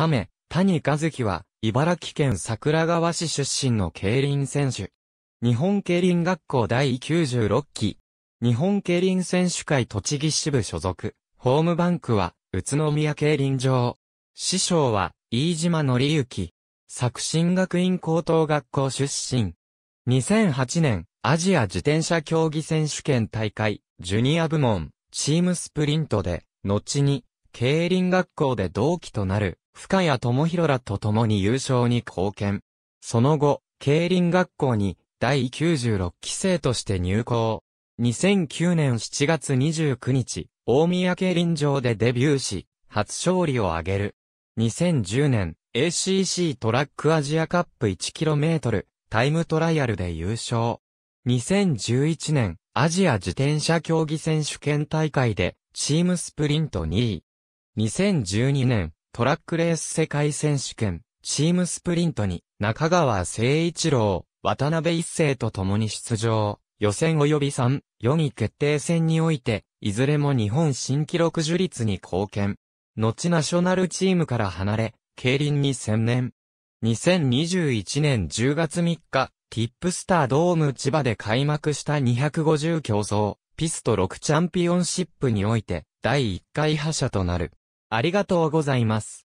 雨、谷和樹は、茨城県桜川市出身の競輪選手。日本競輪学校第96期。日本競輪選手会栃木支部所属。ホームバンクは、宇都宮競輪場。師匠は、飯島則之。作新学院高等学校出身。2008年、アジア自転車競技選手権大会、ジュニア部門、チームスプリントで、後に、競輪学校で同期となる、深谷智弘らと共に優勝に貢献。その後、競輪学校に第96期生として入校。2009年7月29日、大宮競輪場でデビューし、初勝利を挙げる。2010年、ACC トラックアジアカップ 1km タイムトライアルで優勝。2011年、アジア自転車競技選手権大会で、チームスプリント2位。2012年、トラックレース世界選手権、チームスプリントに、中川誠一郎、渡辺一世と共に出場。予選及び3、4位決定戦において、いずれも日本新記録樹立に貢献。後ナショナルチームから離れ、競輪に専念。2021年10月3日、ティップスタードーム千葉で開幕した250競争、ピスト6チャンピオンシップにおいて、第1回覇者となる。ありがとうございます。